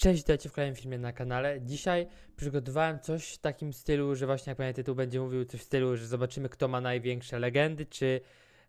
Cześć, dajcie w kolejnym filmie na kanale. Dzisiaj przygotowałem coś w takim stylu, że właśnie jak pamiętam tytuł będzie mówił coś w stylu, że zobaczymy kto ma największe legendy, czy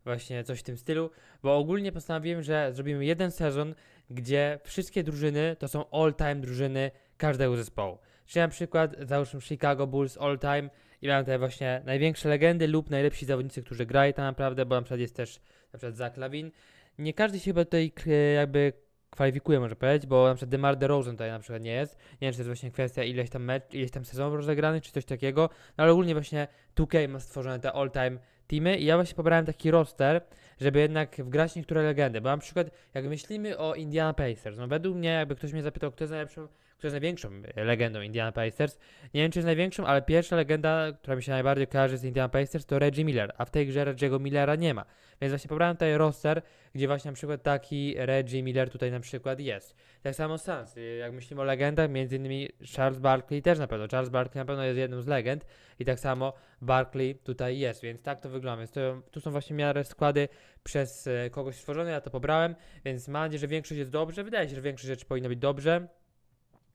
właśnie coś w tym stylu, bo ogólnie postanowiłem, że zrobimy jeden sezon, gdzie wszystkie drużyny to są all-time drużyny każdego zespołu. Czyli na przykład załóżmy Chicago Bulls all-time i mamy tutaj właśnie największe legendy lub najlepsi zawodnicy, którzy grają tam naprawdę, bo na przykład jest też na przykład Zach Lawin. Nie każdy się chyba tutaj jakby kwalifikuje, może powiedzieć, bo na przykład DeMar DeRozan tutaj na przykład nie jest. Nie wiem, czy to jest właśnie kwestia ileś tam mecz, ileś tam sezonów rozegranych, czy coś takiego, no ale ogólnie właśnie 2K ma stworzone te all-time teamy i ja właśnie pobrałem taki roster, żeby jednak wgrać niektóre legendy, bo na przykład jak myślimy o Indiana Pacers, no według mnie, jakby ktoś mnie zapytał, kto jest najlepszą kto jest największą y, legendą Indiana Pacers. Nie wiem, czy jest największą, ale pierwsza legenda, która mi się najbardziej kojarzy z Indiana Pacers, to Reggie Miller, a w tej grze Reggie'ego Millera nie ma. Więc właśnie pobrałem tutaj roster, gdzie właśnie na przykład taki Reggie Miller tutaj na przykład jest. Tak samo Sans, y, jak myślimy o legendach, między innymi Charles Barkley też na pewno. Charles Barkley na pewno jest jednym z legend i tak samo Barkley tutaj jest, więc tak to wygląda. Więc to, tu są właśnie miarę składy przez y, kogoś stworzone, ja to pobrałem, więc mam nadzieję, że większość jest dobrze. Wydaje się, że większość rzeczy powinna być dobrze.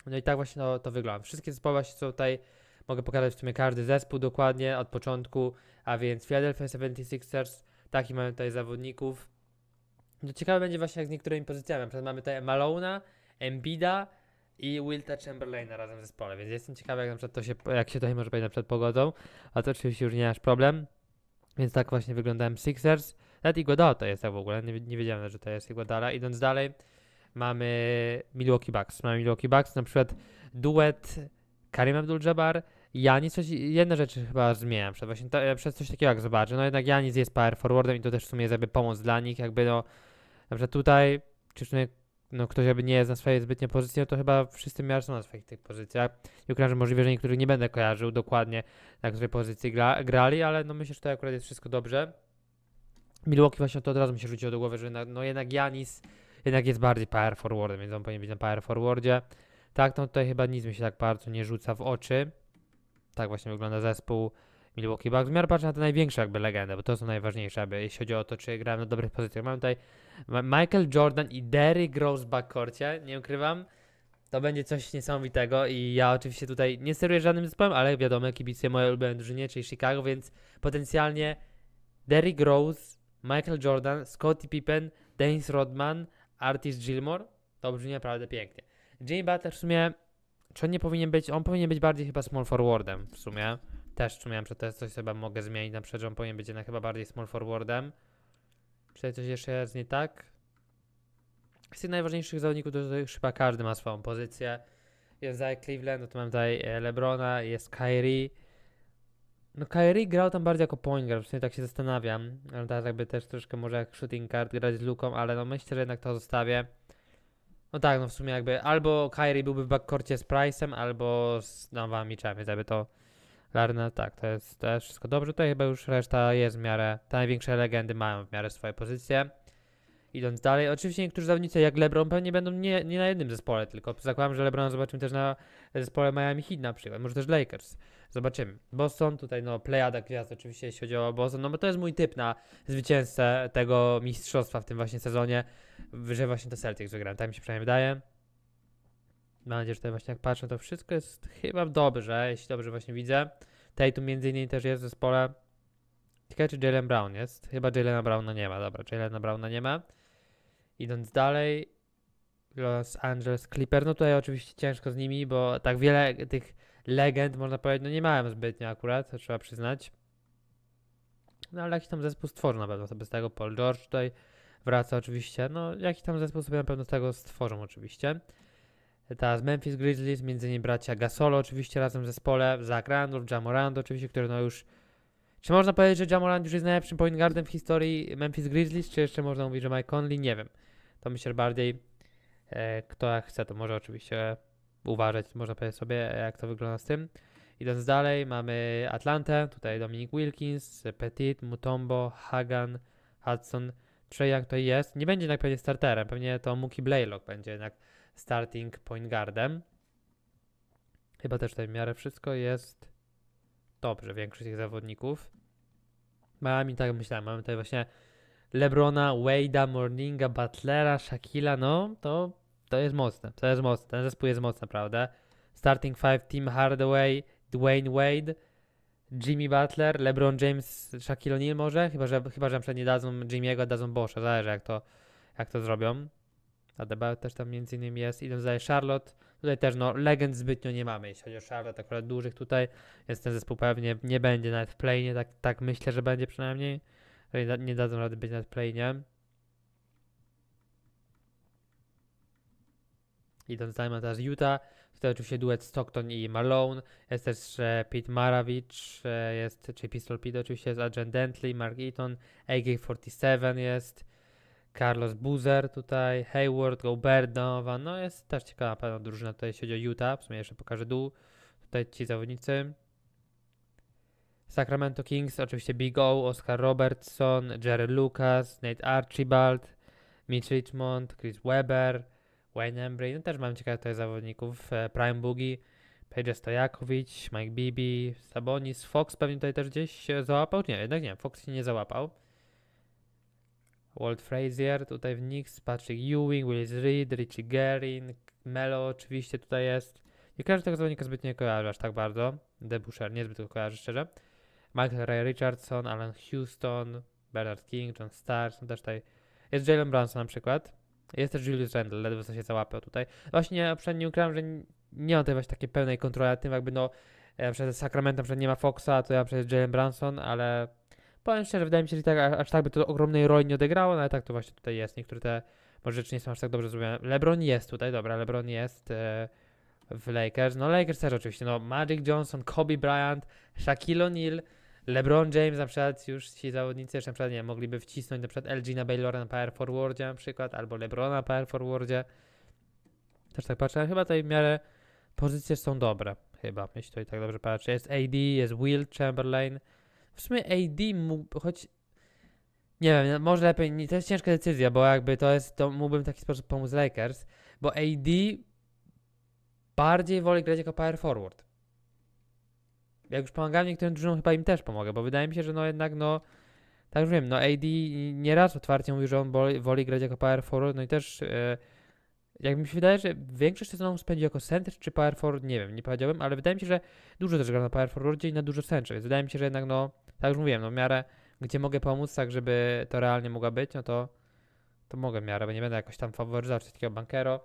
No i tak właśnie to, no, to wygląda. Wszystkie zespoły właśnie są tutaj, mogę pokazać w sumie każdy zespół dokładnie od początku, a więc Philadelphia 76ers, taki mamy tutaj zawodników. No ciekawe będzie właśnie jak z niektórymi pozycjami, na przykład mamy tutaj Malona, Embida i Wilta Chamberlaina razem w zespole, więc jestem ciekawy jak na przykład to się, jak się tutaj może powiedzieć na przykład pogodzą, a to oczywiście już nie aż problem. Więc tak właśnie wyglądałem Sixers. Nawet Iguodala to jest tak w ogóle, nie, nie wiedziałem, że to jest Iguodala. Idąc dalej, mamy Milwaukee Bucks. Mamy Milwaukee Bucks, na przykład duet Karim Abdul-Jabbar, Janis, coś, jedna rzecz chyba zmieniam przed właśnie e, przez coś takiego jak zobaczę, no jednak Janis jest power forwardem i to też w sumie jest jakby pomoc dla nich, jakby no, na przykład tutaj, czy w sumie no, ktoś jakby nie jest na swojej zbytnie pozycji, no to chyba wszyscy miarę są na swoich tych pozycjach. I ukrywam, że możliwe, że niektórych nie będę kojarzył dokładnie, na której pozycji gra, grali, ale no myślę, że to akurat jest wszystko dobrze. Milwaukee właśnie to od razu mi się rzuciło do głowy, że no jednak Janis jednak jest bardziej power forwardem, więc on powinien być na power forwardzie. Tak, no tutaj chyba nic mi się tak bardzo nie rzuca w oczy. Tak właśnie wygląda zespół Milwaukee Bucks. W miarę patrzę na te największe jakby legendy, bo to są najważniejsze, aby, jeśli chodzi o to, czy grałem na dobrych pozycjach. Mamy tutaj Michael Jordan i Derrick Rose w backcourcie, nie ukrywam. To będzie coś niesamowitego i ja oczywiście tutaj nie steruję żadnym zespołem, ale wiadomo, kibicuję moje ulubione drużynie, czyli Chicago, więc potencjalnie Derrick Rose, Michael Jordan, Scottie Pippen, Dennis Rodman, Artist Gilmore, to brzmi naprawdę pięknie. Jimmy Butler w sumie, czy on nie powinien być, on powinien być bardziej chyba small forwardem w sumie. Też czułem, że to jest coś, co chyba mogę zmienić na przykład, że on powinien być jednak chyba bardziej small forwardem. Czy coś jeszcze jest nie tak? Z tych najważniejszych zawodników, to chyba każdy ma swoją pozycję. Jest Zaj Cleveland, no to mam tutaj e, Lebrona, jest Kyrie, no Kyrie grał tam bardziej jako point guard, w sumie tak się zastanawiam. Ale tak jakby też troszkę może jak shooting guard grać z Luką, ale no myślę, że jednak to zostawię. No tak, no w sumie jakby albo Kyrie byłby w backcourcie z Price'em, albo z Nowamiczem, więc jakby to Larna, tak, to jest jest wszystko dobrze. Tutaj chyba już reszta jest w miarę, te największe legendy mają w miarę swoje pozycje idąc dalej. Oczywiście niektórzy zawodnicy jak LeBron pewnie będą nie, nie na jednym zespole, tylko zakładam, że LeBron zobaczymy też na zespole Miami Heat na przykład, może też Lakers. Zobaczymy. Boston, tutaj no plejada gwiazd oczywiście jeśli chodzi o Boston, no bo to jest mój typ na zwycięzcę tego mistrzostwa w tym właśnie sezonie, że właśnie to Celtics wygrają, tak mi się przynajmniej wydaje. Mam nadzieję, że tutaj właśnie jak patrzę, to wszystko jest chyba dobrze, jeśli dobrze właśnie widzę. Tej tu między innymi też jest w zespole. Ciekawe, czy Jalen Brown jest? Chyba Jalena Browna nie ma, dobra, Jalena Browna nie ma. Idąc dalej, Los Angeles Clipper, no tutaj oczywiście ciężko z nimi, bo tak wiele tych legend, można powiedzieć, no nie miałem zbytnio akurat, to trzeba przyznać. No ale jakiś tam zespół stworzy na pewno sobie z tego, Paul George tutaj wraca oczywiście, no jakiś tam zespół sobie na pewno z tego stworzą oczywiście. Teraz Memphis Grizzlies, między innymi bracia Gasolo oczywiście razem w zespole, Zach Randolph, Jamorand oczywiście, który no już... Czy można powiedzieć, że Jamorand już jest najlepszym point guardem w historii Memphis Grizzlies, czy jeszcze można mówić, że Mike Conley? Nie wiem to myślę bardziej, e, kto jak chce, to może oczywiście uważać, można powiedzieć sobie, jak to wygląda z tym. Idąc dalej, mamy Atlantę, tutaj Dominik Wilkins, Petit, Mutombo, Hagan, Hudson, Trey jak to jest. Nie będzie jednak pewnie starterem, pewnie to Muki Blaylock będzie jednak starting point guardem. Chyba też tutaj w miarę wszystko jest dobrze, większość tych zawodników. Miami, tak myślałem, mamy tutaj właśnie Lebrona, Wade'a, Morninga, Butlera, Shaquilla, no to, to jest mocne, to jest mocne, ten zespół jest mocny, prawda? Starting five, Tim Hardaway, Dwayne Wade, Jimmy Butler, LeBron James, Shaquille O'Neal może, chyba że, chyba, że nie dadzą Jimmy'ego, dadzą Bosha, zależy jak to, jak to zrobią. Adebayo też tam między innymi jest, idąc dalej Charlotte, tutaj też no legend zbytnio nie mamy, jeśli chodzi o Charlotte, akurat dużych tutaj, więc ten zespół pewnie nie będzie nawet w play, tak, tak myślę, że będzie przynajmniej. Tutaj nie dadzą rady być nad plane. Idąc dalej mamy teraz Utah. Tutaj oczywiście duet Stockton i Malone. Jest też e, Pete Maravich, e, jest, czy Pistol Pete oczywiście, jest Agent Dentley, Mark Eaton, ag 47 jest, Carlos Boozer tutaj, Hayward, Gobert, Donovan. No jest też ciekawa pewna drużyna tutaj, jeśli chodzi o Utah. W sumie jeszcze pokażę dół. Tutaj ci zawodnicy. Sacramento Kings, oczywiście Big O, Oscar Robertson, Jerry Lucas, Nate Archibald, Mitch Richmond, Chris Weber, Wayne Embry. No też mam ciekawych tutaj zawodników. E, Prime Boogie, Paige Stojakowicz, Mike Bibi, Sabonis, Fox pewnie tutaj też gdzieś załapał. Nie, jednak nie, Fox się nie załapał. Walt Frazier tutaj w Knicks, Patrick Ewing, Willis Reed, Richie Guerin, Melo oczywiście tutaj jest. Nie każdy tego zawodnika zbytnio kojarzy aż tak bardzo. Debusher niezbyt go kojarzy szczerze. Michael Ray Richardson, Alan Houston, Bernard King, John Starr, są też tutaj. Jest Jalen Brunson, na przykład. Jest też Julius Randle, ledwo co się załapał tutaj. Właśnie przynajmniej nie ukryłem, że nie mam tutaj właśnie takiej pełnej kontroli nad tym, jakby no e, przez Sacramento przed nie ma Foxa, to ja przez Jalen Brunson, ale powiem szczerze, wydaje mi się, że tak, aż tak by to ogromnej roli nie odegrało, no ale tak to właśnie tutaj jest. Niektóre te może rzeczy nie są aż tak dobrze zrobione. LeBron jest tutaj, dobra, LeBron jest e, w Lakers. No Lakers też oczywiście, no Magic Johnson, Kobe Bryant, Shaquille O'Neal, LeBron James na przykład, już ci zawodnicy jeszcze na przykład, nie mogliby wcisnąć na przykład LG na Baylora na power forwardzie na przykład, albo LeBrona na power forwardzie. Też tak patrzę, ale chyba tutaj w miarę pozycje są dobre, chyba, jeśli tutaj tak dobrze patrzę. Jest AD, jest Will Chamberlain. W sumie AD mógł, choć nie wiem, może lepiej, to jest ciężka decyzja, bo jakby to jest, to mógłbym w taki sposób pomóc Lakers, bo AD bardziej woli grać jako power forward jak już pomagałem niektórym drużynom, chyba im też pomogę, bo wydaje mi się, że no jednak, no tak już wiem, no AD nieraz otwarcie mówi, że on woli, woli grać jako power forward, no i też e, jak mi się wydaje, że większość sezonu spędzi jako center czy power forward, nie wiem, nie powiedziałbym, ale wydaje mi się, że dużo też gra na power forwardzie i na dużo center, więc wydaje mi się, że jednak, no tak już mówiłem, no w miarę gdzie mogę pomóc, tak żeby to realnie mogła być, no to to mogę w miarę, bo nie będę jakoś tam faworyzował takiego bankero.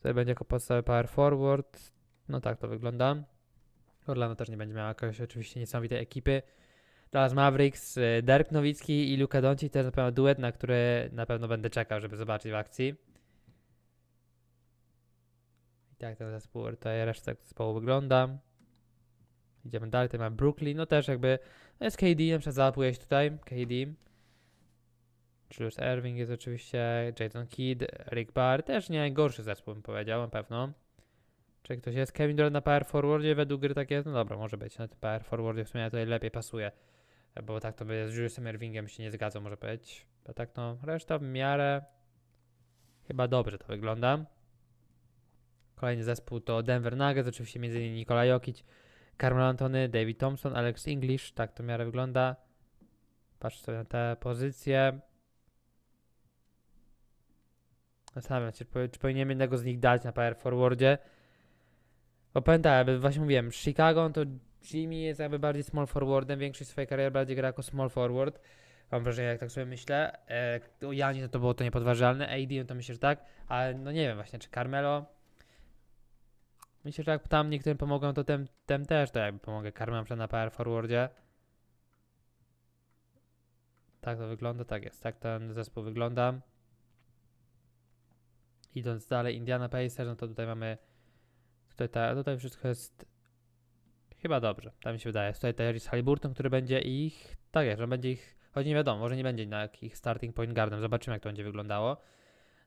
To będzie jako podstawowy power forward. No tak to wygląda. Orlando też nie będzie miała jakoś oczywiście niesamowitej ekipy. Dallas Mavericks, y, Dirk Nowicki i Luka Doncic też na pewno duet, na który na pewno będę czekał, żeby zobaczyć w akcji. I tak ten zespół, tutaj reszta zespołu wygląda. Idziemy dalej, tutaj mamy Brooklyn, no też jakby, no jest KD, na przykład załapuje się tutaj, KD. Julius Irving jest oczywiście, Jason Kidd, Rick Barr, też nie najgorszy zespół bym powiedział, na pewno. Czy ktoś jest? Kevin Durant na power forwardzie według gry tak jest? No dobra, może być. Na tym power forwardzie w sumie tutaj lepiej pasuje. Bo tak to by z Juliusem Irvingiem się nie zgadzał, może być. A tak no, reszta w miarę chyba dobrze to wygląda. Kolejny zespół to Denver Nuggets, oczywiście m.in. Nikola Jokic, Carmelo Antony, David Thompson, Alex English, tak to w miarę wygląda. Patrzę sobie na te pozycje. Zastanawiam się, czy, czy powinienem jednego z nich dać na power forwardzie. Bo pamiętaj, jakby właśnie mówiłem, Chicago to Jimmy jest jakby bardziej small forwardem, większość swojej kariery bardziej gra jako small forward. Mam wrażenie, jak tak sobie myślę. E, u o to było to niepodważalne, AD no to myślę, że tak, ale no nie wiem właśnie, czy Carmelo... Myślę, że jak tam niektórym pomogą, to tem, tem też to jakby pomogę. Carmelo na, na power forwardzie. Tak to wygląda, tak jest. Tak ten zespół wygląda. Idąc dalej, Indiana Pacers, no to tutaj mamy Tutaj, ta, no tutaj wszystko jest chyba dobrze, tak mi się wydaje. Tutaj też z Haliburton, który będzie ich, tak jest, że będzie ich, choć nie wiadomo, może nie będzie na ich starting point guardem, zobaczymy jak to będzie wyglądało.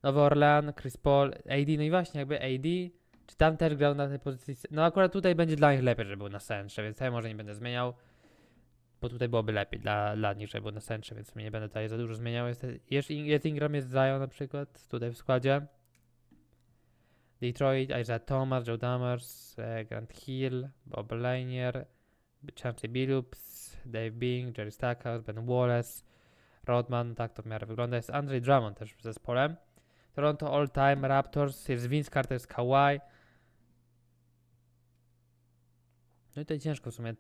Nowy Orlean, Chris Paul, AD, no i właśnie jakby AD, czy tam też grał na tej pozycji, no akurat tutaj będzie dla nich lepiej, żeby był na centrze, więc ja może nie będę zmieniał, bo tutaj byłoby lepiej dla, dla nich, żeby był na centrze, więc nie będę tutaj za dużo zmieniał. Jest, jest Ingram, jest Zion na przykład tutaj w składzie. Detroit, Isaiah Thomas, Joe Dammers, eh, Grant Hill, Bob Lanier, Chauncey Billups, Dave Bing, Jerry Stackhouse, Ben Wallace, Rodman, tak to w miarę wygląda, jest Andrzej Drummond też w zespole. Toronto All Time, Raptors, jest Vince Carter z Kawhi. No i to ciężko w sumie.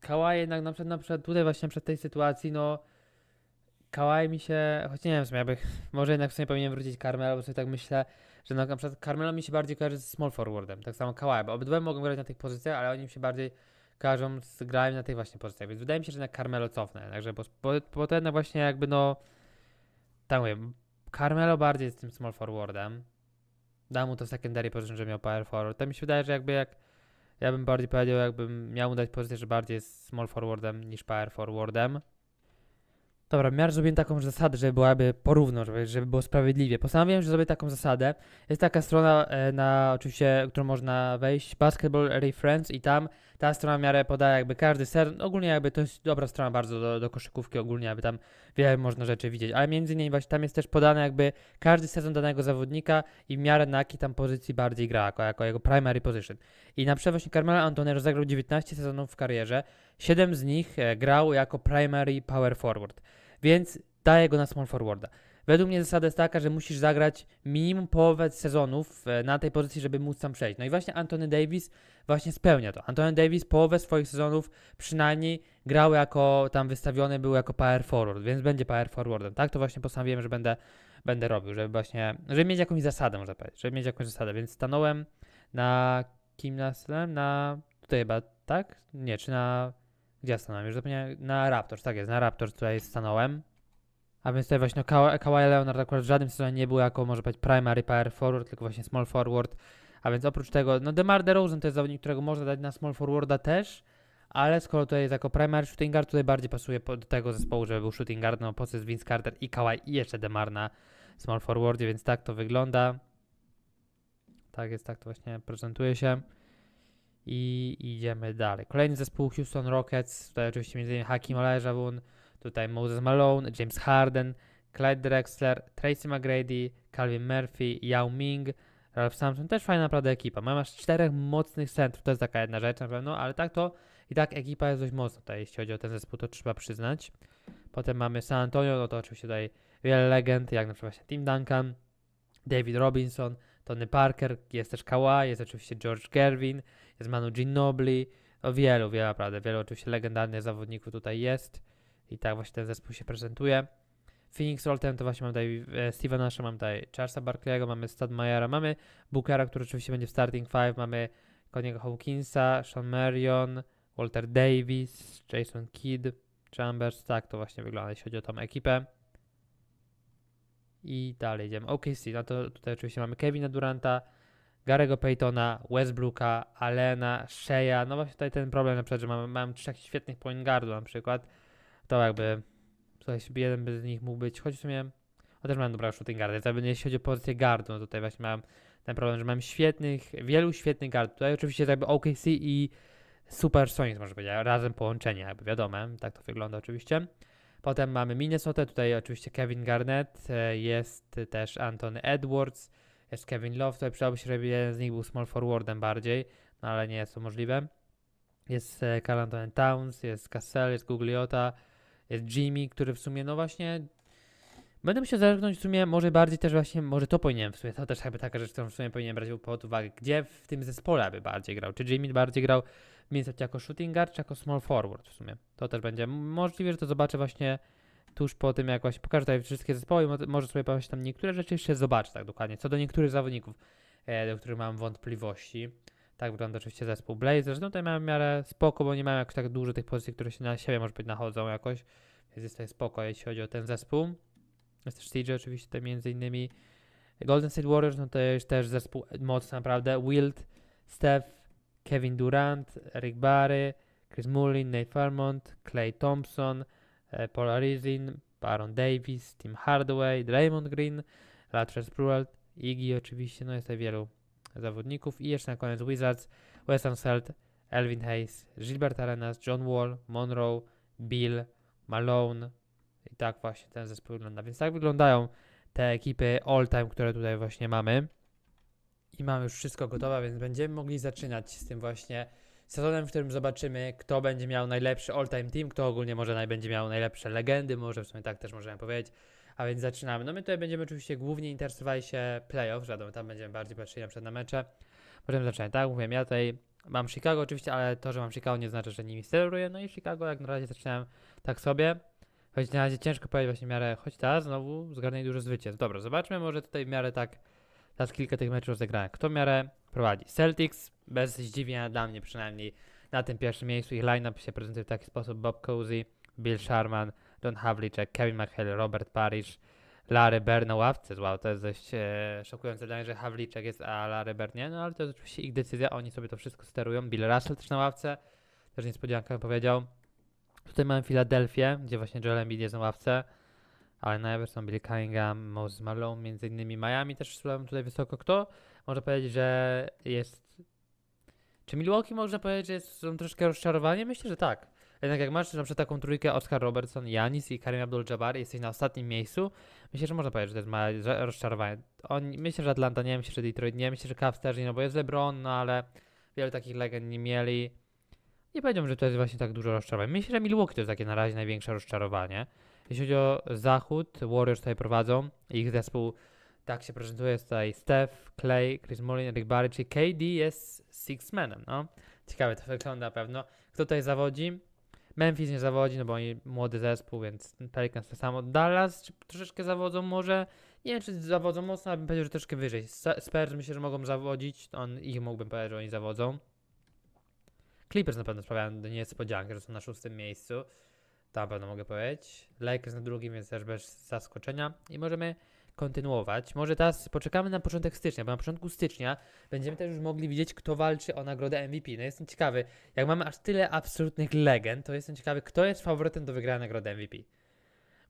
Kawhi jednak na przykład, na przykład tutaj właśnie przed tej sytuacji, no Kawhi mi się, choć nie wiem w sumie, jakby, może jednak w sumie powinien wrócić Carmel, bo sobie tak myślę, że na, przykład Carmelo mi się bardziej kojarzy z small forwardem, tak samo Kawhi, bo obydwoje mogą grać na tych pozycjach, ale oni mi się bardziej kojarzą z grałem na tej właśnie pozycji, więc wydaje mi się, że na Carmelo cofnę, także bo, bo, bo to jednak właśnie jakby no, tak mówię, Carmelo bardziej jest tym small forwardem, dał mu to secondary position, że miał power forward, to mi się wydaje, że jakby jak ja bym bardziej powiedział, jakbym miał mu dać pozycję, że bardziej jest small forwardem niż power forwardem, Dobra, miarę zrobiłem taką zasadę, żeby byłaby porówno, żeby, żeby było sprawiedliwie. Postanowiłem, że zrobię taką zasadę. Jest taka strona e, na oczywiście, którą można wejść, Basketball Reference i tam ta strona w miarę podaje jakby każdy ser. No, ogólnie jakby to jest dobra strona bardzo do, do koszykówki ogólnie, aby tam wiele można rzeczy widzieć. Ale między innymi właśnie tam jest też podane jakby każdy sezon danego zawodnika i w miarę na jakiej tam pozycji bardziej gra, jako, jako jego primary position. I na przykład właśnie Carmelo Antony rozegrał 19 sezonów w karierze. 7 z nich e, grał jako primary power forward więc daję go na small forwarda. Według mnie zasada jest taka, że musisz zagrać minimum połowę sezonów e, na tej pozycji, żeby móc tam przejść. No i właśnie Anthony Davis właśnie spełnia to. Anthony Davis połowę swoich sezonów przynajmniej grał jako tam wystawiony był jako power forward, więc będzie power forwardem. Tak to właśnie postanowiłem, że będę, będę robił, żeby właśnie, żeby mieć jakąś zasadę, można powiedzieć, żeby mieć jakąś zasadę. Więc stanąłem na kim naslem? Na tutaj chyba, tak? Nie, czy na gdzie ja stanąłem? Już zapomniałem. Na Raptors, tak jest, na Raptors tutaj stanąłem. A więc tutaj właśnie no, Kawhi Leonard akurat w żadnym sezonie nie był jako, może powiedzieć, primary power forward, tylko właśnie small forward. A więc oprócz tego, no DeMar DeRozan to jest zawodnik, którego można dać na small forwarda też, ale skoro tutaj jest jako primary shooting guard, tutaj bardziej pasuje do tego zespołu, żeby był shooting guard, no po jest Vince Carter i Kawhi i jeszcze DeMar na small forwardzie, więc tak to wygląda. Tak jest, tak to właśnie prezentuje się i idziemy dalej. Kolejny zespół Houston Rockets, tutaj oczywiście m.in. Hakim Olajuwon, tutaj Moses Malone, James Harden, Clyde Drexler, Tracy McGrady, Calvin Murphy, Yao Ming, Ralph Sampson, też fajna naprawdę ekipa. Mamy aż czterech mocnych centrów, to jest taka jedna rzecz na pewno, ale tak to i tak ekipa jest dość mocna tutaj, jeśli chodzi o ten zespół, to trzeba przyznać. Potem mamy San Antonio, no to oczywiście tutaj wiele legend, jak na przykład Tim Duncan, David Robinson, Tony Parker, jest też Kawhi, jest oczywiście George Gervin, jest Manu Ginobili, no wielu, wielu naprawdę, wielu oczywiście legendarnych zawodników tutaj jest i tak właśnie ten zespół się prezentuje. Phoenix Roltem to właśnie mam tutaj e, Steve'a mam tutaj Charlesa Barkley'ego, mamy Stadmajera, mamy Bookera, który oczywiście będzie w starting five, mamy Koniego Hawkinsa, Sean Marion, Walter Davis, Jason Kidd, Chambers, tak to właśnie wygląda, jeśli chodzi o tą ekipę. I dalej idziemy. OKC, no to tutaj oczywiście mamy Kevina Duranta, Garego Paytona, Westbrooka, Alena, Shea. No właśnie tutaj ten problem na przykład, że mam, mam trzech świetnych point guardów na przykład. To jakby tutaj jeden z nich mógł być, choć w sumie no też mam dobra shooting guarda. Jakby jeśli chodzi o pozycję guardu, no tutaj właśnie mam ten problem, że mam świetnych, wielu świetnych guardów. Tutaj oczywiście jakby OKC i Super Sonics, może powiedzieć, razem połączenie, jakby wiadomo, tak to wygląda oczywiście. Potem mamy Minnesota, tutaj oczywiście Kevin Garnett, e, jest też Anton Edwards, jest Kevin Love, tutaj przydałoby się, żeby jeden z nich był small forwardem bardziej, no ale nie jest to możliwe. Jest Carl e, Anthony Towns, jest Cassell, jest Gugliota, jest Jimmy, który w sumie, no właśnie, Będę musiał zerknąć w sumie, może bardziej też właśnie, może to powinienem w sumie, to też jakby taka rzecz, którą w sumie powinienem brać pod uwagę, gdzie w tym zespole by bardziej grał, czy Jimmy bardziej grał Mincet jako shooting guard, czy jako small forward w sumie. To też będzie możliwe, że to zobaczę właśnie tuż po tym, jak właśnie pokażę tutaj wszystkie zespoły, może sobie właśnie tam niektóre rzeczy jeszcze zobaczę tak dokładnie. Co do niektórych zawodników, e, do których mam wątpliwości. Tak wygląda oczywiście zespół Blaze. Zresztą no, tutaj mają w miarę spoko, bo nie mają jakoś tak dużo tych pozycji, które się na siebie może być nachodzą jakoś. Więc jest tutaj spoko, jeśli chodzi o ten zespół. Jest też TJ oczywiście tutaj między innymi. Golden State Warriors, no to jest też zespół e, mocny naprawdę. Wild, Steph, Kevin Durant, Rick Barry, Chris Mullin, Nate Falmont, Clay Thompson, e, Paul Arizin, Baron Davis, Tim Hardaway, Draymond Green, Latrell Sprewell, Iggy oczywiście, no jest tutaj wielu zawodników i jeszcze na koniec Wizards, Weston Selt, Elvin Hayes, Gilbert Arenas, John Wall, Monroe, Bill, Malone i tak właśnie ten zespół wygląda. Więc tak wyglądają te ekipy all-time, które tutaj właśnie mamy i mamy już wszystko gotowe, więc będziemy mogli zaczynać z tym właśnie sezonem, w którym zobaczymy, kto będzie miał najlepszy all-time team, kto ogólnie może będzie miał najlepsze legendy, może w sumie tak też możemy powiedzieć. A więc zaczynamy. No my tutaj będziemy oczywiście głównie interesowali się playoff, wiadomo, tam będziemy bardziej patrzyli na przykład na mecze. Możemy zaczynać, tak? Mówiłem, ja tutaj mam Chicago oczywiście, ale to, że mam Chicago nie znaczy, że nimi steruję. No i Chicago jak na razie zaczynałem tak sobie. Choć na razie ciężko powiedzieć właśnie w miarę, choć ta znowu zgarnij dużo zwycięstw. Dobra, zobaczmy może tutaj w miarę tak Teraz kilka tych meczów rozegranych. Kto w miarę prowadzi? Celtics, bez zdziwienia dla mnie przynajmniej, na tym pierwszym miejscu. Ich line-up się prezentuje w taki sposób. Bob Cousy, Bill Sharman, Don Havlicek, Kevin McHale, Robert Parrish, Larry Bird na ławce. Wow, to jest dość e, szokujące dla mnie, że Havlicek jest, a Larry Bird nie. No ale to jest oczywiście ich decyzja, oni sobie to wszystko sterują. Bill Russell też na ławce, też niespodzianka powiedział. Tutaj mamy Filadelfię, gdzie właśnie Joel Embiid jest na ławce ale Iverson, byli Cunningham, Moses Malone, między innymi Miami też sprzedałem tutaj wysoko. Kto może powiedzieć, że jest... Czy Milwaukee można powiedzieć, że jest, są troszkę rozczarowanie? Myślę, że tak. Jednak jak masz na przykład taką trójkę Oscar Robertson, Janis i Karim Abdul-Jabbar jesteś na ostatnim miejscu, myślę, że można powiedzieć, że to jest małe rozczarowanie. On, myślę, że Atlanta, nie myślę, że Detroit, nie myślę, że Cavs też nie, no bo jest LeBron, no ale wiele takich legend nie mieli. Nie powiedziałbym, że to jest właśnie tak dużo rozczarowanie. Myślę, że Milwaukee to jest takie na razie największe rozczarowanie. Jeśli chodzi o zachód, Warriors tutaj prowadzą. Ich zespół tak się prezentuje. Jest tutaj Steph, Clay, Chris Mullin, Rick Barry, czyli KD jest six-manem. No. Ciekawe to wygląda na pewno. Kto tutaj zawodzi? Memphis nie zawodzi, no bo oni młody zespół, więc Pelicans to samo. Dallas czy troszeczkę zawodzą może, nie wiem czy zawodzą mocno, ale bym powiedział, że troszeczkę wyżej. Spurs myślę, że mogą zawodzić, on, ich mógłbym powiedzieć, że oni zawodzą. Clippers na pewno sprawiają niespodziankę, że są na szóstym miejscu tam pewno mogę powiedzieć. Lakers na drugim, więc też bez zaskoczenia. I możemy kontynuować. Może teraz poczekamy na początek stycznia, bo na początku stycznia będziemy też już mogli widzieć, kto walczy o nagrodę MVP. No jestem ciekawy, jak mamy aż tyle absolutnych legend, to jestem ciekawy, kto jest faworytem do wygrania nagrody MVP.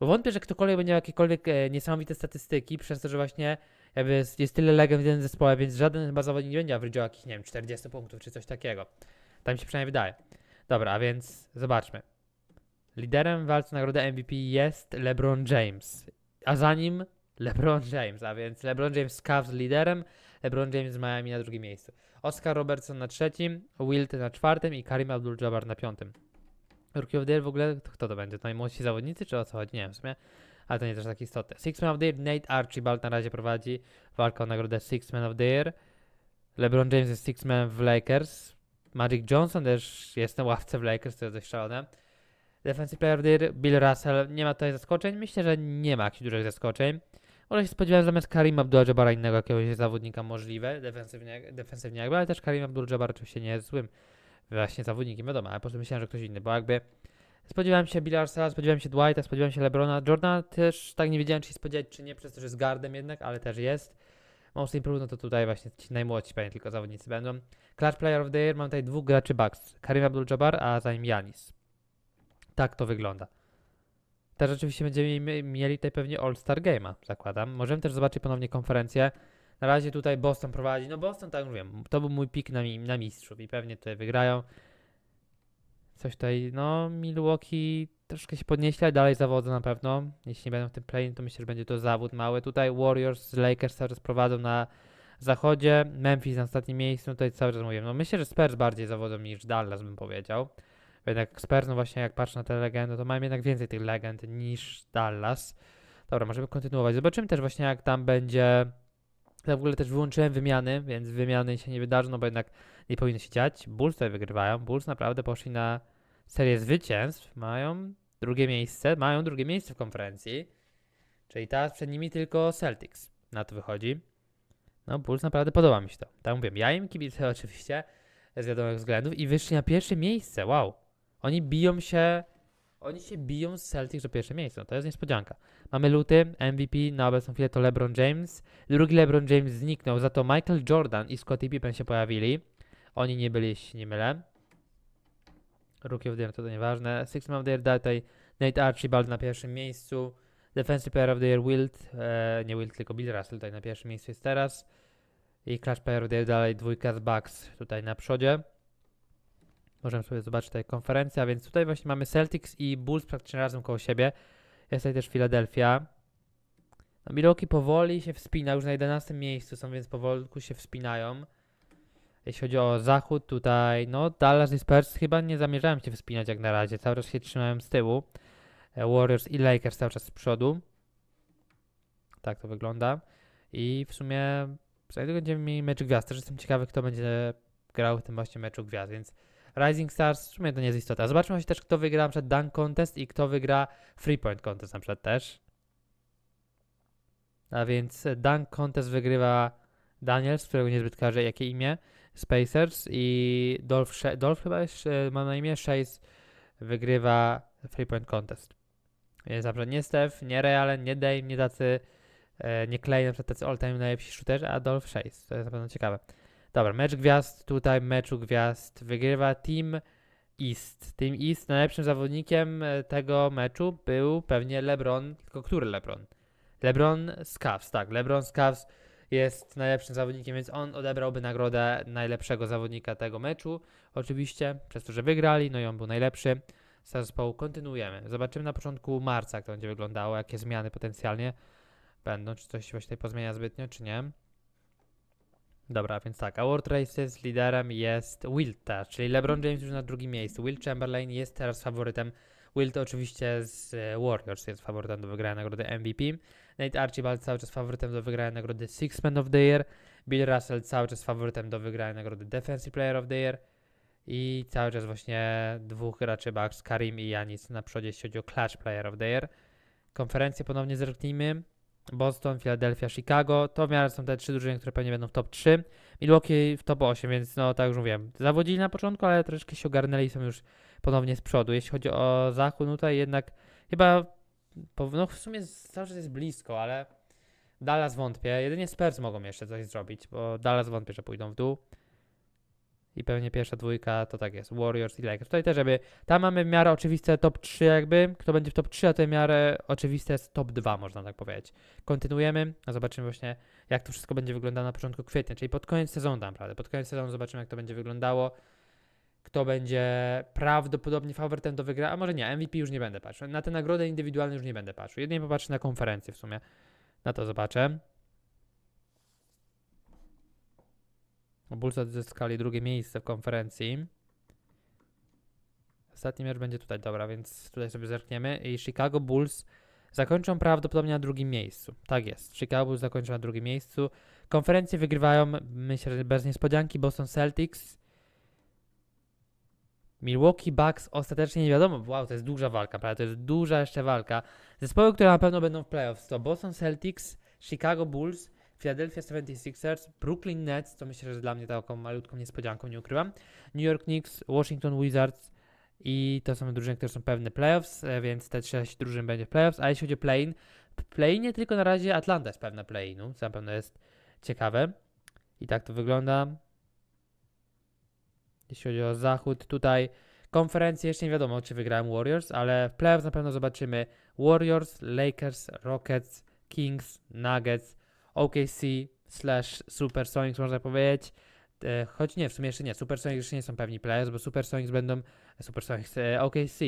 Bo wątpię, że ktokolwiek będzie miał jakiekolwiek e, niesamowite statystyki, przez to, że właśnie jakby jest, jest tyle legend w jednym zespole, więc żaden chyba zawodnik nie będzie average jakichś, nie wiem, 40 punktów czy coś takiego. tam się przynajmniej wydaje. Dobra, a więc zobaczmy. Liderem walki nagrody MVP jest LeBron James, a za nim LeBron James, a więc LeBron James z Cavs liderem, LeBron James z Miami na drugim miejscu. Oscar Robertson na trzecim, Wilt na czwartym i Karim Abdul-Jabbar na piątym. Rookie of the Year w ogóle, to kto to będzie? To najmłodsi zawodnicy, czy o co chodzi? Nie wiem w sumie, ale to nie jest też tak istotne. Six Man of the Year, Nate Archibald na razie prowadzi walkę o nagrodę Six Man of the Year. LeBron James jest Six Man w Lakers. Magic Johnson też jest na ławce w Lakers, to jest dość szalone. Defensive Player Deer, Bill Russell. Nie ma tutaj zaskoczeń? Myślę, że nie ma jakichś dużych zaskoczeń. Może się spodziewałem zamiast Karim Abdul-Jabara innego jakiegoś zawodnika możliwe, defensywnie, defensywnie jakby, ale też Karim abdul jabbar oczywiście nie jest złym właśnie zawodnikiem, wiadomo, ale po prostu myślałem, że ktoś inny, bo jakby spodziewałem się Billa Arsela, spodziewałem się Dwighta, spodziewałem się Lebrona, Jordana też tak nie wiedziałem, czy się spodziewać, czy nie, przez to, że jest gardem jednak, ale też jest. Most Improved, no to tutaj właśnie ci najmłodsi pewnie tylko zawodnicy będą. Clutch Player of the Year, mam tutaj dwóch graczy Bucks, Karim Abdul-Jabbar, a za nim Janis. Tak to wygląda. Też oczywiście będziemy mieli tutaj pewnie All-Star Game'a, zakładam. Możemy też zobaczyć ponownie konferencję. Na razie tutaj Boston prowadzi. No Boston, tak mówiłem, to był mój pik na, na mistrzów i pewnie tutaj wygrają. Coś tutaj, no Milwaukee troszkę się podnieśli, ale dalej zawodzą na pewno. Jeśli nie będą w tym play to myślę, że będzie to zawód mały. Tutaj Warriors z Lakers cały czas prowadzą na zachodzie. Memphis na ostatnim miejscu, no tutaj cały czas mówię. No myślę, że Spurs bardziej zawodzą niż Dallas, bym powiedział. Jednak Spurs, no właśnie jak patrzę na te legendy, to mają jednak więcej tych legend niż Dallas. Dobra, możemy kontynuować. Zobaczymy też właśnie jak tam będzie... Ja w ogóle też wyłączyłem wymiany, więc wymiany się nie wydarzą, no bo jednak nie powinny się dziać. Bulls tutaj wygrywają. Bulls naprawdę poszli na serię zwycięstw. Mają drugie miejsce, mają drugie miejsce w konferencji. Czyli teraz przed nimi tylko Celtics. Na to wychodzi. No, Bulls naprawdę podoba mi się to. Tak mówię, ja im kibicę oczywiście z wiadomych względów i wyszli na pierwsze miejsce. Wow. Oni biją się, oni się biją z Celtics o pierwsze miejsce, no to jest niespodzianka. Mamy luty, MVP, na obecną chwilę to LeBron James. Drugi LeBron James zniknął, za to Michael Jordan i Scottie Pippen się pojawili. Oni nie byli, jeśli nie mylę. Rookie of the Year to, to nieważne. Six Man of the Year tutaj Nate Archibald na pierwszym miejscu. Defensive Player of the Year Wild, e, nie Wild, tylko Bill Russell tutaj na pierwszym miejscu jest teraz. I Clash Player of the Year dalej, dwójka z Bucks tutaj na przodzie. Możemy sobie zobaczyć tutaj a więc tutaj właśnie mamy Celtics i Bulls praktycznie razem koło siebie. Jest tutaj też Philadelphia. No, Milwaukee powoli się wspina, już na 11 miejscu są, więc powolutku się wspinają. Jeśli chodzi o zachód tutaj, no Dallas i Spurs chyba nie zamierzałem się wspinać jak na razie, cały czas się trzymałem z tyłu. E, Warriors i Lakers cały czas z przodu. Tak to wygląda. I w sumie przynajmniej będziemy mieli mecz gwiazd. Też jestem ciekawy, kto będzie grał w tym właśnie meczu gwiazd, więc Rising Stars, w sumie to nie jest istota. Zobaczmy właśnie też, kto wygra na przykład Dunk Contest i kto wygra Free Point Contest na przykład też. A więc Dunk Contest wygrywa Daniels, którego niezbyt każe jakie imię, Spacers i Dolph, She Dolph chyba już e, mam na imię, Chase wygrywa Free Point Contest. Więc na przykład nie Steph, nie Realen, nie Dame, nie tacy, e, nie Clay, na przykład tacy all-time najlepsi shooterzy, a Dolph Chase. To jest na pewno ciekawe. Dobra, mecz gwiazd, tutaj meczu gwiazd wygrywa Team East. Team East najlepszym zawodnikiem e, tego meczu był pewnie LeBron, tylko który LeBron? LeBron Scavs, tak, LeBron Scavs jest najlepszym zawodnikiem, więc on odebrałby nagrodę najlepszego zawodnika tego meczu, oczywiście, przez to, że wygrali, no i on był najlepszy. Z zespołu kontynuujemy. Zobaczymy na początku marca, jak to będzie wyglądało, jakie zmiany potencjalnie będą, czy coś właśnie pozmienia zbytnio, czy nie. Dobra, więc tak, Award Races liderem jest Wilta, czyli LeBron mhm. James już na drugim miejscu. Will Chamberlain jest teraz faworytem. Will to oczywiście z e, Warriors jest faworytem do wygrania nagrody MVP. Nate Archibald cały czas faworytem do wygrania nagrody Six Man of the Year. Bill Russell cały czas faworytem do wygrania nagrody Defensive Player of the Year. I cały czas właśnie dwóch graczy Bucks, Karim i Janis na przodzie, jeśli chodzi o Clash Player of the Year. Konferencję ponownie zerknijmy. Boston, Philadelphia, Chicago. To w miarę są te trzy drużyny, które pewnie będą w top 3. Milwaukee w top 8, więc no tak już mówiłem, zawodzili na początku, ale troszeczkę się ogarnęli i są już ponownie z przodu. Jeśli chodzi o zachód, no tutaj jednak chyba no w sumie cały czas jest blisko, ale Dallas wątpię. Jedynie Spurs mogą jeszcze coś zrobić, bo Dallas wątpię, że pójdą w dół i pewnie pierwsza dwójka to tak jest, Warriors i Lakers. Tutaj też jakby, tam mamy w miarę oczywiste top 3 jakby, kto będzie w top 3, a to w miarę oczywiste jest top 2 można tak powiedzieć. Kontynuujemy, a zobaczymy właśnie jak to wszystko będzie wyglądało na początku kwietnia, czyli pod koniec sezonu tak naprawdę, pod koniec sezonu zobaczymy jak to będzie wyglądało. Kto będzie prawdopodobnie faworytem do wygrania, a może nie, MVP już nie będę patrzył. Na te nagrody indywidualne już nie będę patrzył. Jedynie popatrzę na konferencję w sumie. Na to zobaczę. No, Bulls odzyskali drugie miejsce w konferencji. Ostatni mecz będzie tutaj, dobra, więc tutaj sobie zerkniemy. I Chicago Bulls zakończą prawdopodobnie na drugim miejscu. Tak jest, Chicago Bulls zakończą na drugim miejscu. Konferencje wygrywają, myślę, że bez niespodzianki, Boston Celtics. Milwaukee Bucks ostatecznie nie wiadomo, wow, to jest duża walka, prawda, to jest duża jeszcze walka. Zespoły, które na pewno będą w playoffs to Boston Celtics, Chicago Bulls, Philadelphia 76ers, Brooklyn Nets, to myślę, że dla mnie taką malutką niespodzianką, nie ukrywam, New York Knicks, Washington Wizards i to są drużyny, które są pewne playoffs, e, więc te 6 drużyn będzie playoffs, a jeśli chodzi o play-in, play nie tylko na razie Atlanta jest pewna play-inu, co na pewno jest ciekawe. I tak to wygląda. Jeśli chodzi o zachód, tutaj konferencję jeszcze nie wiadomo, czy wygrałem Warriors, ale w playoffs na pewno zobaczymy Warriors, Lakers, Rockets, Kings, Nuggets, OKC slash Supersonics, można powiedzieć. E, choć nie, w sumie jeszcze nie, Supersonics jeszcze nie są pewni players, bo Supersonics będą, Supersonics, e, OKC,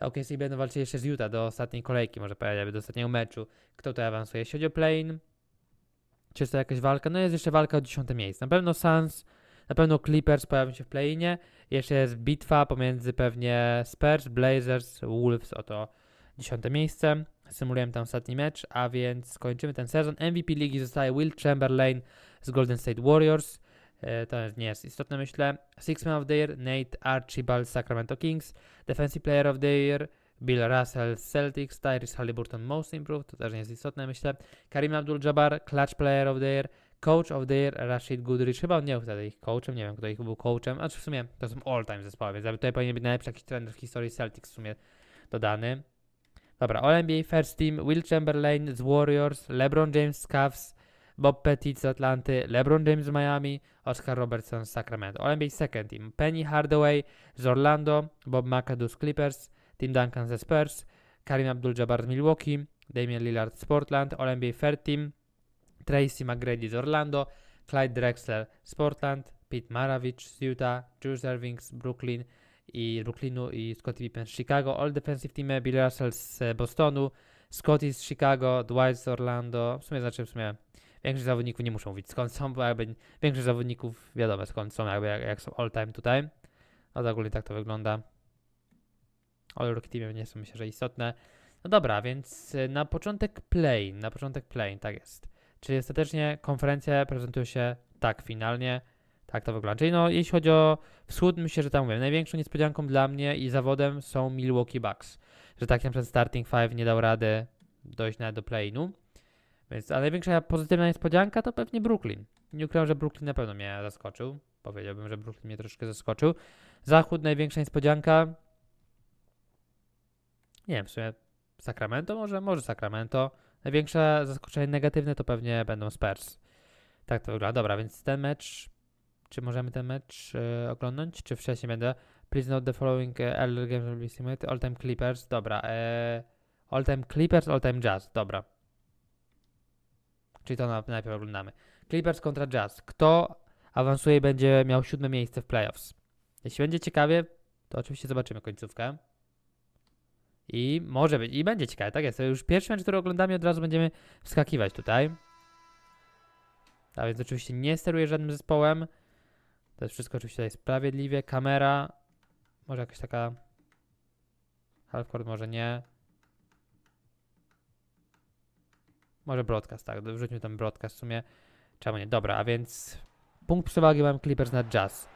OKC będą walczyli jeszcze z Utah do ostatniej kolejki, może powiedzieć, do ostatniego meczu. Kto to awansuje? Jeśli chodzi o plane, czy jest to jakaś walka? No jest jeszcze walka o 10 miejsce. Na pewno Suns, na pewno Clippers pojawią się w Playinie. Jeszcze jest bitwa pomiędzy pewnie Spurs, Blazers, Wolves o to 10 miejsce symulujemy tam ostatni mecz, a więc skończymy ten sezon. MVP ligi zostaje Will Chamberlain z Golden State Warriors. E, to nie jest istotne, myślę. Six Man of the Year, Nate Archibald z Sacramento Kings. Defensive Player of the Year, Bill Russell z Celtics. Tyrese Halliburton Most Improved, to też nie jest istotne, myślę. Karim Abdul-Jabbar, Clutch Player of the Year. Coach of the Year, Rashid Goodrich. Chyba on nie był wtedy ich coachem, nie wiem, kto ich był coachem. A znaczy w sumie to są all-time zespoły, więc tutaj powinien być najlepszy jakiś trener w historii Celtics w sumie dodany. Dobra, All-NBA First Team, Will Chamberlain z Warriors, LeBron James z Cavs, Bob Pettit z Atlanty, LeBron James z Miami, Oscar Robertson z Sacramento. All-NBA Second Team, Penny Hardaway z Orlando, Bob McAdoo z Clippers, Tim Duncan ze Spurs, Karim Abdul-Jabbar z Milwaukee, Damian Lillard z Portland, All-NBA Third Team, Tracy McGrady z Orlando, Clyde Drexler z Portland, Pete Maravich z Utah, Jules Irving z Brooklyn, i Brooklynu i Scottie Pippen z Chicago, All Defensive Team Bill Russell z e, Bostonu, Scottie z Chicago, Dwight z Orlando, w sumie znaczy w sumie większość zawodników nie muszą mówić skąd są, bo jakby większość zawodników wiadomo skąd są, jakby jak, jak są all time tutaj. No to ogólnie tak to wygląda. All Rookie Teamy nie są myślę, że istotne. No dobra, więc e, na początek play, na początek play, tak jest. Czyli ostatecznie konferencje prezentują się tak finalnie. Tak to wygląda. Czyli no, jeśli chodzi o wschód, myślę, że tam mówię, największą niespodzianką dla mnie i zawodem są Milwaukee Bucks. Że tak na przykład starting five nie dał rady dojść nawet do play-inu. Więc, a największa pozytywna niespodzianka to pewnie Brooklyn. Nie ukrywam, że Brooklyn na pewno mnie zaskoczył. Powiedziałbym, że Brooklyn mnie troszkę zaskoczył. Zachód, największa niespodzianka. Nie wiem, w sumie Sacramento może? Może Sacramento. Największe zaskoczenie negatywne to pewnie będą Spurs. Tak to wygląda. Dobra, więc ten mecz czy możemy ten mecz y, oglądnąć, czy wcześniej będę. Please note the following earlier games will be simulated. All time Clippers, dobra. E, all time Clippers, all time Jazz, dobra. Czyli to na, najpierw oglądamy. Clippers kontra Jazz. Kto awansuje będzie miał siódme miejsce w playoffs? Jeśli będzie ciekawie, to oczywiście zobaczymy końcówkę. I może być, i będzie ciekawe, tak jest. To już pierwszy mecz, który oglądamy, od razu będziemy wskakiwać tutaj. A więc oczywiście nie steruję żadnym zespołem. To jest wszystko oczywiście tutaj sprawiedliwie. Kamera. Może jakaś taka... Halfcord może nie. Może broadcast, tak. Wrzućmy tam broadcast w sumie. Czemu nie? Dobra, a więc... Punkt przewagi mam Clippers na Jazz.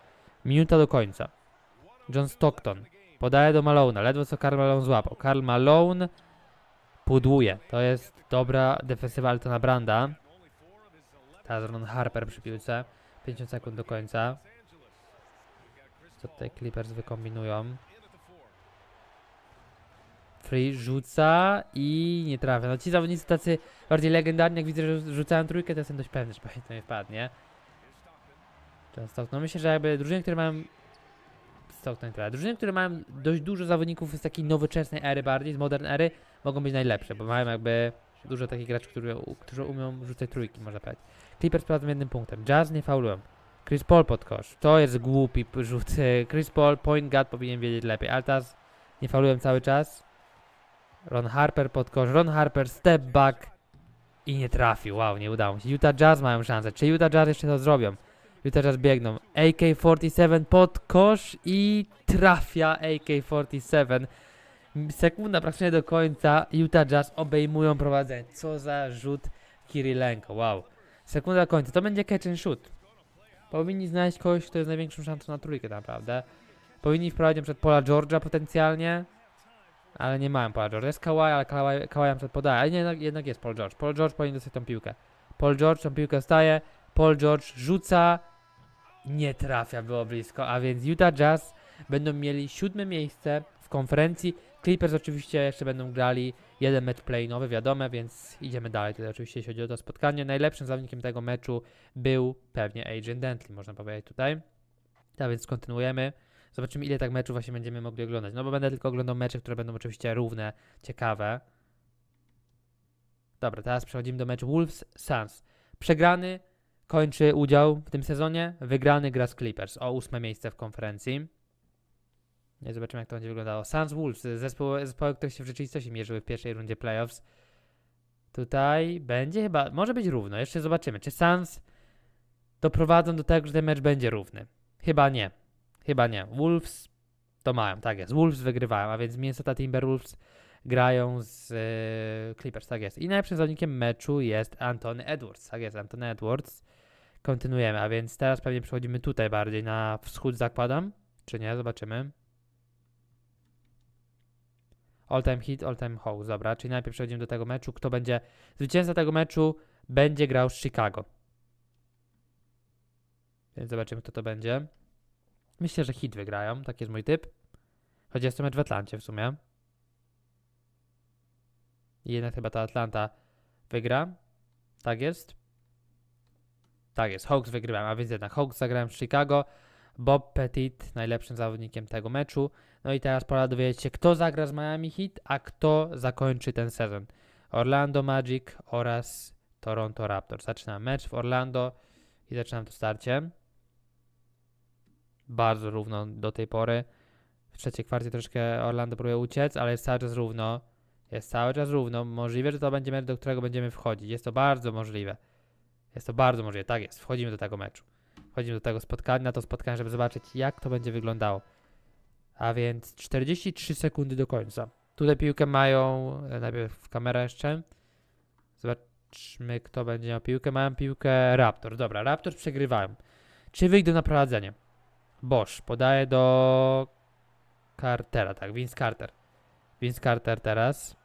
Minuta do końca. John Stockton podaje do Malone'a. Ledwo co Karl Malone złapał. Karl Malone pudłuje. To jest dobra defensywa Altona Branda. Ron Harper przy piłce. 50 sekund do końca co tutaj Clippers wykombinują. Free rzuca i nie trafia. No ci zawodnicy tacy bardziej legendarni, jak widzę, że rzucałem trójkę, to jestem dość pewny, że to nie wpadnie. Często, no myślę, że jakby drużyny, które mają Stockton Trial. Drużyny, które mają dość dużo zawodników z takiej nowoczesnej ery bardziej, z modern ery, mogą być najlepsze, bo mają jakby dużo takich graczy, którzy, którzy umią rzucać trójki, można powiedzieć. Clippers prowadzą jednym punktem. Jazz nie faulują. Chris Paul pod kosz. To jest głupi rzut. Chris Paul, point guard powinien wiedzieć lepiej, ale teraz nie falułem cały czas. Ron Harper pod kosz. Ron Harper step back i nie trafił. Wow, nie udało się. Utah Jazz mają szansę. Czy Utah Jazz jeszcze to zrobią? Utah Jazz biegną. AK-47 pod kosz i trafia AK-47. Sekunda praktycznie do końca. Utah Jazz obejmują prowadzenie. Co za rzut Kirilenko. Wow. Sekunda do końca. To będzie catch and shoot. Powinni znaleźć kogoś, kto jest największym szansą na trójkę naprawdę. Powinni wprowadzić przed Pola Georgia potencjalnie. Ale nie mają Pola Georgia. Jest Kawhi, ale Kawhi, przed podaje. Ale nie, jednak, jednak, jest Paul George. Paul George powinien dostać tą piłkę. Paul George tą piłkę staje. Paul George rzuca. Nie trafia, było blisko. A więc Utah Jazz będą mieli siódme miejsce w konferencji. Clippers oczywiście jeszcze będą grali Jeden mecz play-nowy, wiadome, więc idziemy dalej. Tutaj oczywiście, jeśli chodzi o to spotkanie. Najlepszym zawodnikiem tego meczu był pewnie Agent Dentley, można powiedzieć tutaj. Tak więc kontynuujemy. Zobaczymy, ile tak meczów właśnie będziemy mogli oglądać. No bo będę tylko oglądał mecze, które będą oczywiście równe, ciekawe. Dobra, teraz przechodzimy do meczu Wolves-Suns. Przegrany kończy udział w tym sezonie, wygrany gra z Clippers o ósme miejsce w konferencji. Zobaczymy, jak to będzie wyglądało. Suns Wolves, y, zespół zespoły, które się w rzeczywistości mierzyły w pierwszej rundzie playoffs. Tutaj będzie chyba, może być równo, jeszcze zobaczymy. Czy Suns doprowadzą do tego, że ten mecz będzie równy? Chyba nie. Chyba nie. Wolves to mają, tak jest. Wolves wygrywają, a więc Minnesota Timberwolves grają z yy, Clippers, tak jest. I najlepszym zawodnikiem meczu jest Anthony Edwards, tak jest, Anthony Edwards. Kontynuujemy, a więc teraz pewnie przechodzimy tutaj bardziej, na wschód zakładam, czy nie, zobaczymy. All time hit, all time house, dobra. Czyli najpierw przejdziemy do tego meczu. Kto będzie, zwycięzca tego meczu będzie grał z Chicago. Więc zobaczymy, kto to będzie. Myślę, że hit wygrają, taki jest mój typ. Chociaż jest to mecz w Atlancie w sumie. I jednak chyba ta Atlanta wygra. Tak jest. Tak jest, Hawks wygrywam, a więc jednak Hawks zagrałem w Chicago. Bob Petit najlepszym zawodnikiem tego meczu. No i teraz pora dowiedzieć się, kto zagra z Miami Heat, a kto zakończy ten sezon. Orlando Magic oraz Toronto Raptors. Zaczynam mecz w Orlando i zaczynam to starcie. Bardzo równo do tej pory. W trzeciej kwarcie troszkę Orlando próbuje uciec, ale jest cały czas równo. Jest cały czas równo. Możliwe, że to będzie mecz, do którego będziemy wchodzić. Jest to bardzo możliwe. Jest to bardzo możliwe. Tak jest. Wchodzimy do tego meczu. Wchodzimy do tego spotkania, na to spotkanie, żeby zobaczyć, jak to będzie wyglądało. A więc 43 sekundy do końca. Tutaj piłkę mają, e, najpierw kamera jeszcze. Zobaczmy, kto będzie miał piłkę. Mają piłkę Raptor. Dobra, Raptor przegrywają. Czy wyjdą na prowadzenie? Bosch podaje do Cartera, tak, Vince Carter. Vince Carter teraz.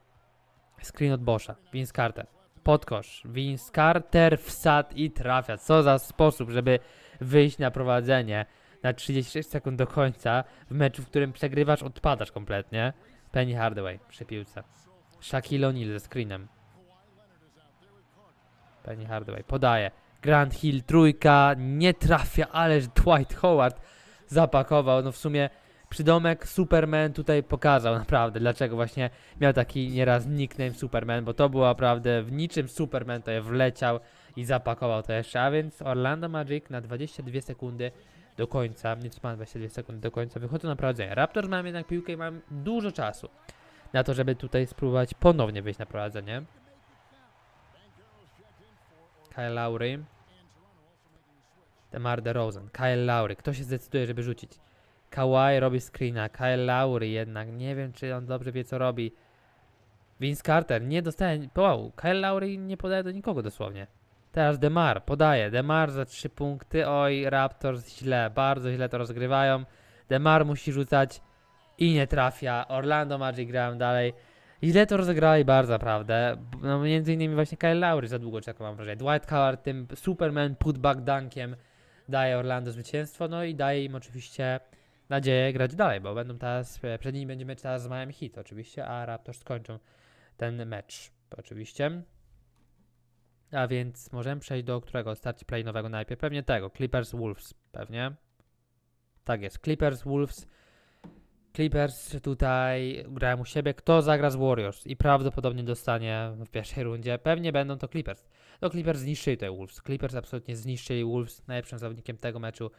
Screen od Boscha, Vince Carter. Podkosz, Vince Carter, wsad i trafia. Co za sposób, żeby wyjść na prowadzenie na 36 sekund do końca w meczu, w którym przegrywasz, odpadasz kompletnie. Penny Hardaway przy piłce. Shaquille O'Neal ze screenem. Penny Hardaway podaje. Grand Hill trójka, nie trafia, ależ Dwight Howard zapakował. No w sumie przydomek Superman tutaj pokazał naprawdę, dlaczego właśnie miał taki nieraz nickname Superman, bo to było naprawdę w niczym Superman tutaj wleciał i zapakował to jeszcze, a więc Orlando Magic na 22 sekundy do końca, nic ma 22 sekundy do końca, wychodzą na prowadzenie. Raptors mam jednak piłkę i mam dużo czasu na to, żeby tutaj spróbować ponownie wyjść na prowadzenie. Kyle Lowry. Demar DeRozan. Kyle Lowry. Kto się zdecyduje, żeby rzucić? Kawhi robi screena. Kyle Lowry jednak. Nie wiem, czy on dobrze wie, co robi. Vince Carter. Nie dostaje... Wow. Kyle Lowry nie podaje do nikogo dosłownie. Teraz Demar podaje. Demar za 3 punkty. Oj, Raptors źle, bardzo źle to rozgrywają. Demar musi rzucać i nie trafia. Orlando Magic grają dalej. Źle to rozegrali bardzo naprawdę. No, między innymi właśnie Kyle Lowry za długo czekał, mam wrażenie. Dwight Howard tym Superman putback dunkiem daje Orlando zwycięstwo, no i daje im oczywiście nadzieję grać dalej, bo będą teraz, e, przed nimi będzie mecz teraz z Miami Heat oczywiście, a Raptors skończą ten mecz oczywiście. A więc możemy przejść do którego? starcia play nowego najpierw. Pewnie tego. Clippers Wolves. Pewnie. Tak jest. Clippers Wolves. Clippers tutaj grają u siebie. Kto zagra z Warriors i prawdopodobnie dostanie w pierwszej rundzie. Pewnie będą to Clippers. No Clippers zniszczyli tutaj Wolves. Clippers absolutnie zniszczyli Wolves. Najlepszym zawodnikiem tego meczu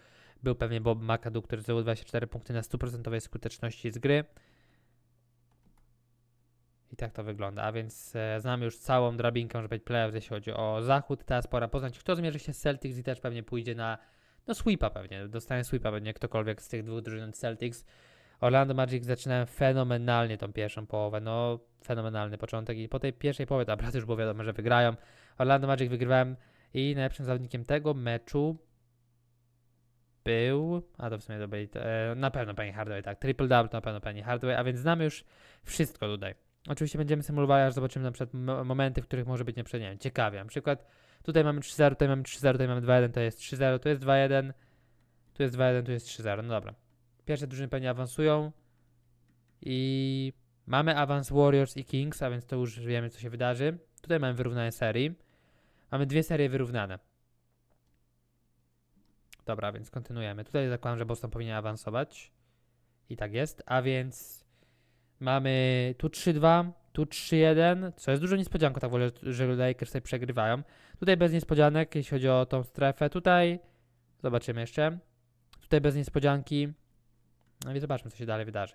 był pewnie Bob McAdoo, który zdobył 24 punkty na 100% skuteczności z gry. I tak to wygląda, a więc e, znamy już całą drabinkę, żeby być playoff, jeśli chodzi o zachód. Teraz pora poznać, kto zmierzy się z Celtics i też pewnie pójdzie na no sweepa pewnie, dostanie sweepa pewnie ktokolwiek z tych dwóch drużyn Celtics. Orlando Magic zaczynałem fenomenalnie tą pierwszą połowę, no fenomenalny początek i po tej pierwszej połowie, dobra, już było wiadomo, że wygrają. Orlando Magic wygrywałem i najlepszym zawodnikiem tego meczu był, a to w sumie to byli, e, na pewno Penny Hardaway, tak, triple double na pewno Penny Hardaway, a więc znamy już wszystko tutaj. Oczywiście będziemy symulowali, aż zobaczymy na przykład momenty, w których może być nie wiem, ciekawie. Na przykład tutaj mamy 3-0, tutaj mamy 3-0, tutaj mamy 2-1, to jest 3-0, to jest 2-1, tu jest 2-1, tu jest 3-0. No dobra. Pierwsze drużyny pewnie awansują i mamy awans Warriors i Kings, a więc to już wiemy, co się wydarzy. Tutaj mamy wyrównanie serii. Mamy dwie serie wyrównane. Dobra, więc kontynuujemy. Tutaj zakładam, że Boston powinien awansować. I tak jest. A więc Mamy tu 3-2, tu 3-1, co jest dużo niespodzianką, tak w ogóle, że Lakers tutaj przegrywają. Tutaj bez niespodzianek, jeśli chodzi o tą strefę. Tutaj zobaczymy jeszcze. Tutaj bez niespodzianki. No i zobaczmy, co się dalej wydarzy.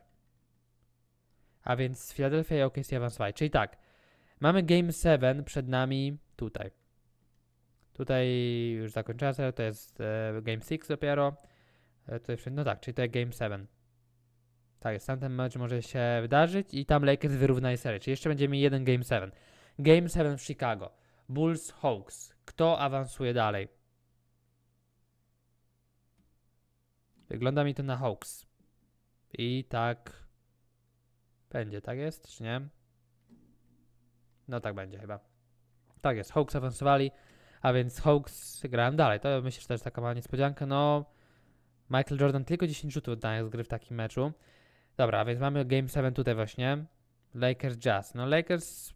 A więc Philadelphia i OKC awansowali. Y. Czyli tak, mamy Game 7 przed nami tutaj. Tutaj już zakończyłem, to jest e, Game 6 dopiero. E, tutaj, no tak, czyli to jest Game 7. Tak, sam ten mecz może się wydarzyć i tam Lakers wyrównają serię. Czyli jeszcze będziemy jeden Game 7. Game 7 w Chicago. Bulls Hawks. Kto awansuje dalej? Wygląda mi to na Hawks. I tak będzie, tak jest, czy nie? No tak będzie chyba. Tak jest, Hawks awansowali, a więc Hawks grałem dalej. To myślę, że też taka mała niespodzianka. No, Michael Jordan tylko 10 rzutów oddaje z gry w takim meczu. Dobra, więc mamy Game 7 tutaj właśnie. Lakers Jazz. No Lakers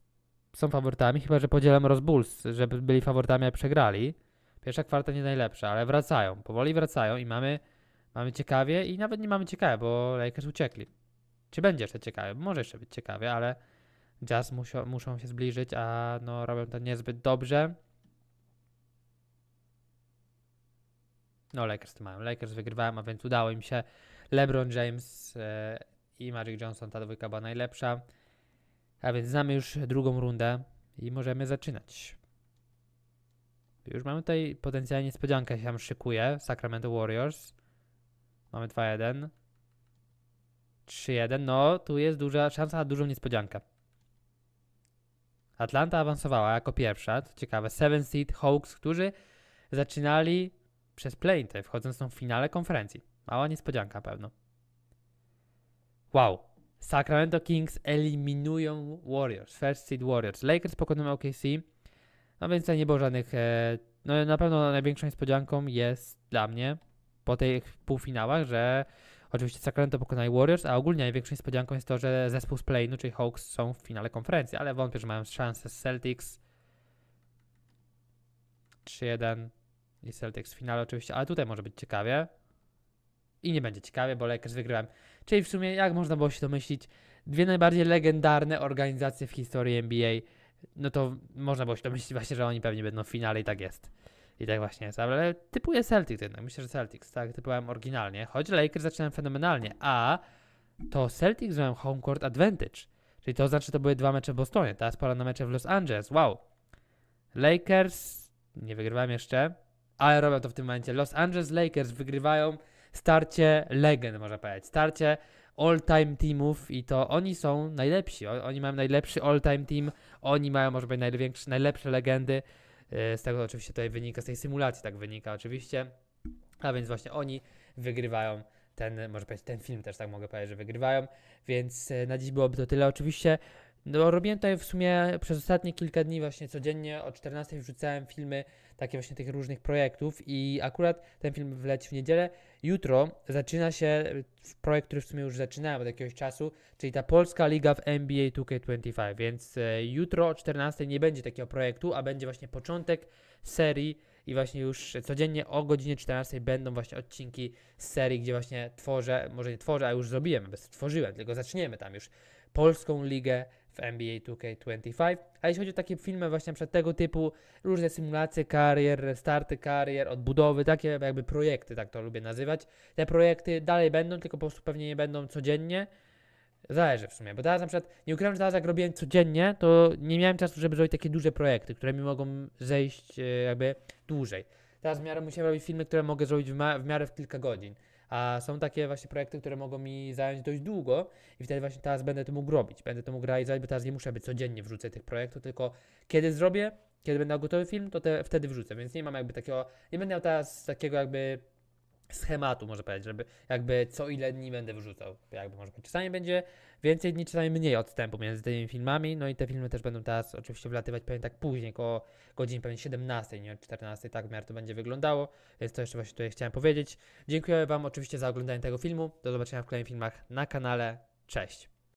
są faworytami, chyba że podzielam rozbulls, żeby byli faworytami, a przegrali. Pierwsza kwarta nie najlepsza, ale wracają. Powoli wracają i mamy, mamy ciekawie i nawet nie mamy ciekawe, bo Lakers uciekli. Czy będzie jeszcze ciekawie? Może jeszcze być ciekawie, ale Jazz musio, muszą się zbliżyć, a no robią to niezbyt dobrze. No Lakers to mają. Lakers wygrywają, a więc udało im się LeBron James e, i Magic Johnson, ta dwójka była najlepsza. A więc znamy już drugą rundę i możemy zaczynać. Już mamy tutaj potencjalnie niespodziankę się tam szykuje. Sacramento Warriors. Mamy 2-1. 3-1. No, tu jest duża szansa na dużą niespodziankę. Atlanta awansowała jako pierwsza. To ciekawe. Seven Seed Hawks, którzy zaczynali przez play wchodząc w finale konferencji. Mała niespodzianka pewno. Wow. Sacramento Kings eliminują Warriors. First seed Warriors. Lakers pokonują OKC. No więc nie było żadnych... E, no na pewno największą niespodzianką jest dla mnie po tych półfinałach, że oczywiście Sacramento pokonali Warriors, a ogólnie największą niespodzianką jest to, że zespół z Plainu, czyli Hawks są w finale konferencji, ale wątpię, że mają szansę z Celtics. 3-1 i Celtics w finale oczywiście, ale tutaj może być ciekawie i nie będzie ciekawie, bo Lakers wygrałem. Czyli w sumie, jak można było się domyślić, dwie najbardziej legendarne organizacje w historii NBA, no to można było się domyślić właśnie, że oni pewnie będą w finale i tak jest. I tak właśnie jest, ale typuję Celtics jednak, myślę, że Celtics, tak, typowałem oryginalnie, choć Lakers zaczynałem fenomenalnie, a to Celtics miałem home court advantage, czyli to znaczy, to były dwa mecze w Bostonie, teraz pora na mecze w Los Angeles, wow. Lakers, nie wygrywałem jeszcze, ale robią to w tym momencie, Los Angeles Lakers wygrywają starcie legend, można powiedzieć. Starcie all-time teamów i to oni są najlepsi. Oni mają najlepszy all-time team, oni mają może być największe, najlepsze legendy. E, z tego oczywiście tutaj wynika, z tej symulacji tak wynika oczywiście. A więc właśnie oni wygrywają ten, może powiedzieć, ten film też tak mogę powiedzieć, że wygrywają. Więc e, na dziś byłoby to tyle. Oczywiście no, robiłem tutaj w sumie przez ostatnie kilka dni właśnie codziennie o 14 wrzucałem filmy takie właśnie tych różnych projektów i akurat ten film wleci w niedzielę, Jutro zaczyna się e, projekt, który w sumie już zaczynałem od jakiegoś czasu, czyli ta Polska Liga w NBA 2K25, więc e, jutro o 14 nie będzie takiego projektu, a będzie właśnie początek serii i właśnie już codziennie o godzinie 14 będą właśnie odcinki z serii, gdzie właśnie tworzę, może nie tworzę, a już zrobiłem, stworzyłem, tylko zaczniemy tam już Polską Ligę NBA 2K25. A jeśli chodzi o takie filmy właśnie przed tego typu, różne symulacje karier, starty karier, odbudowy, takie jakby projekty, tak to lubię nazywać. Te projekty dalej będą, tylko po prostu pewnie nie będą codziennie. Zależy w sumie, bo teraz na przykład, nie ukrywam, że teraz jak robiłem codziennie, to nie miałem czasu, żeby zrobić takie duże projekty, które mi mogą zejść e, jakby dłużej. Teraz w miarę musiałem robić filmy, które mogę zrobić w, w miarę w kilka godzin. A są takie właśnie projekty, które mogą mi zająć dość długo i wtedy właśnie teraz będę to mógł robić. Będę to mógł realizować, bo teraz nie muszę być codziennie wrzucać tych projektów, tylko kiedy zrobię, kiedy będę miał gotowy film, to te, wtedy wrzucę, więc nie mam jakby takiego, nie będę miał teraz takiego jakby schematu, może powiedzieć, żeby jakby co ile dni będę wyrzucał. Jakby może być Czasami będzie więcej dni, czasami mniej odstępu między tymi filmami. No i te filmy też będą teraz oczywiście wlatywać pewnie tak później, koło godzin pewnie 17, nie 14, tak w miarę to będzie wyglądało. Więc to jeszcze właśnie tutaj chciałem powiedzieć. Dziękuję Wam oczywiście za oglądanie tego filmu. Do zobaczenia w kolejnych filmach na kanale. Cześć!